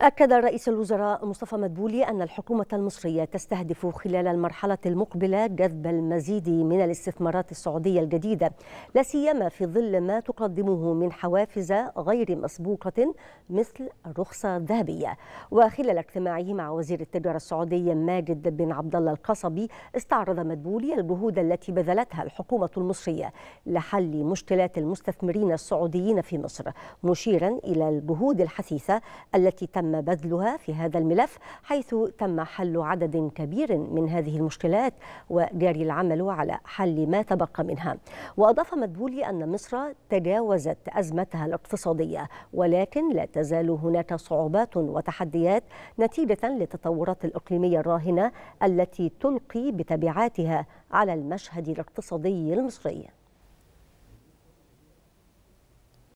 أكد رئيس الوزراء مصطفى مدبولي أن الحكومة المصرية تستهدف خلال المرحلة المقبلة جذب المزيد من الاستثمارات السعودية الجديدة لا سيما في ظل ما تقدمه من حوافز غير مسبوقة مثل الرخصة الذهبية وخلال اجتماعه مع وزير التجارة السعودي ماجد بن عبد الله القصبي استعرض مدبولي الجهود التي بذلتها الحكومة المصرية لحل مشكلات المستثمرين السعوديين في مصر مشيرا إلى الجهود الحثيثة التي تم تم بذلها في هذا الملف حيث تم حل عدد كبير من هذه المشكلات وجاري العمل على حل ما تبقى منها وأضاف مدبولي أن مصر تجاوزت أزمتها الاقتصادية ولكن لا تزال هناك صعوبات وتحديات نتيجة للتطورات الإقليمية الراهنة التي تلقي بتبعاتها على المشهد الاقتصادي المصري